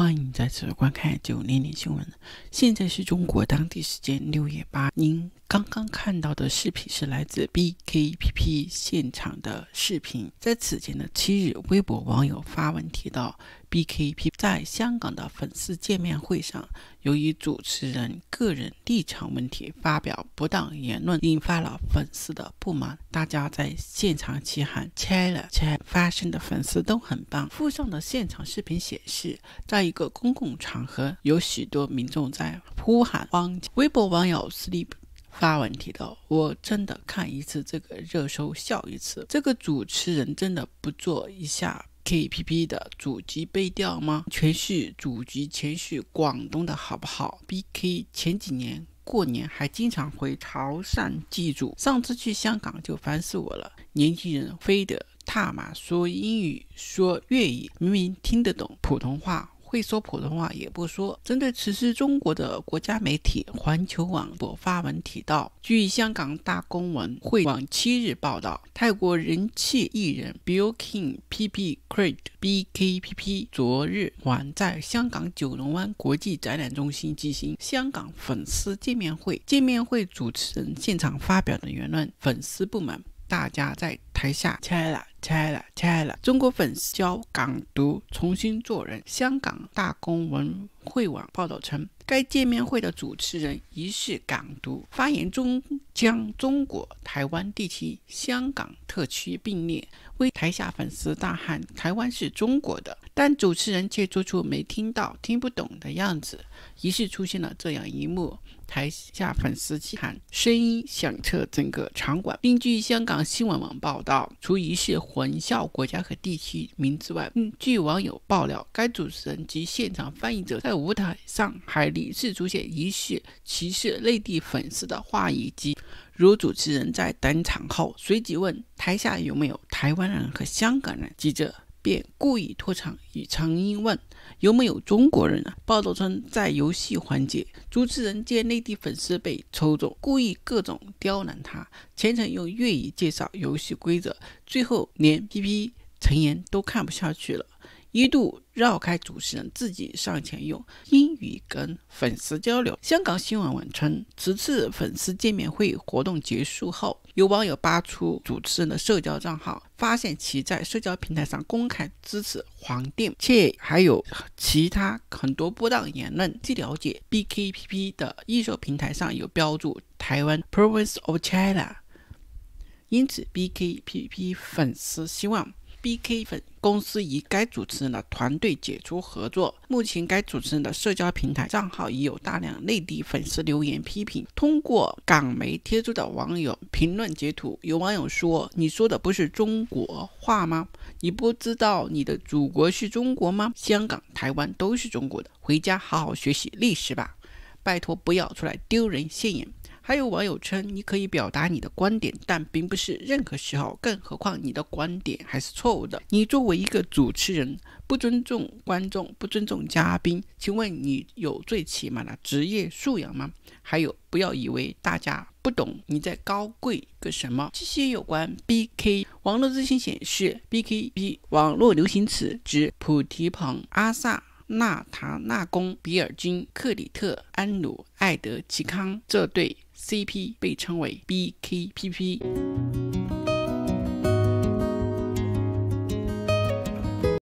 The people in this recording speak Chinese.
欢迎再次观看九零零新闻。现在是中国当地时间六月八日。刚刚看到的视频是来自 B K P P 现场的视频。在此前的七日，微博网友发文提到，B K P p 在香港的粉丝见面会上，由于主持人个人立场问题发表不当言论，引发了粉丝的不满。大家在现场齐喊 “China”，发声的粉丝都很棒。附上的现场视频显示，在一个公共场合，有许多民众在呼喊“汪”。微博网友 Sleep。发文提到，我真的看一次这个热搜笑一次。这个主持人真的不做一下 KPP 的主籍背调吗？全是主籍，全是广东的，好不好？BK 前几年过年还经常回潮汕祭祖，上次去香港就烦死我了。年轻人非得踏马说英语说粤语，明明听得懂普通话。会说普通话也不说。针对此事，中国的国家媒体环球网所发文提到，据香港大公文汇网七日报道，泰国人气艺人 Billkin g P P c r e e t B K P P 昨日晚在香港九龙湾国际展览中心举行香港粉丝见面会，见面会主持人现场发表的言论，粉丝不满。大家在台下，拆了拆了拆了。中国粉丝教港独重新做人。香港大公文汇网报道称，该见面会的主持人疑似港独，发言中将中国、台湾地区、香港特区并列，为台下粉丝大喊：“台湾是中国的。”但主持人却做出没听到、听不懂的样子，于是出现了这样一幕：台下粉丝齐喊，声音响彻整个场馆。另据香港新闻网报道，除疑似混淆国家和地区名之外，据网友爆料，该主持人及现场翻译者在舞台上还屡次出现疑似歧视内地粉丝的话语，及如主持人在登场后随即问台下有没有台湾人和香港人。记者。便故意拖长，以长音问：“有没有中国人啊？”报道称，在游戏环节，主持人见内地粉丝被抽中，故意各种刁难他，全程用粤语介绍游戏规则，最后连 P P 陈员都看不下去了。一度绕开主持人，自己上前用英语跟粉丝交流。香港新闻网称，此次粉丝见面会活动结束后，有网友扒出主持人的社交账号，发现其在社交平台上公开支持黄定，且还有其他很多不当言论。据了解，BKPP 的艺售平台上有标注“台湾 Province of China”，因此 BKPP 粉丝希望。B K 粉公司与该主持人的团队解除合作。目前，该主持人的社交平台账号已有大量内地粉丝留言批评。通过港媒贴出的网友评论截图，有网友说：“你说的不是中国话吗？你不知道你的祖国是中国吗？香港、台湾都是中国的，回家好好学习历史吧！拜托，不要出来丢人现眼。”还有网友称，你可以表达你的观点，但并不是任何时候，更何况你的观点还是错误的。你作为一个主持人，不尊重观众，不尊重嘉宾，请问你有最起码的职业素养吗？还有，不要以为大家不懂，你在高贵个什么？这些有关 BK 网络资讯显示，BKB 网络流行词指菩提蓬阿萨、纳塔纳宫、比尔金、克里特、安努、艾德奇康这对。CP 被称为 BKP P。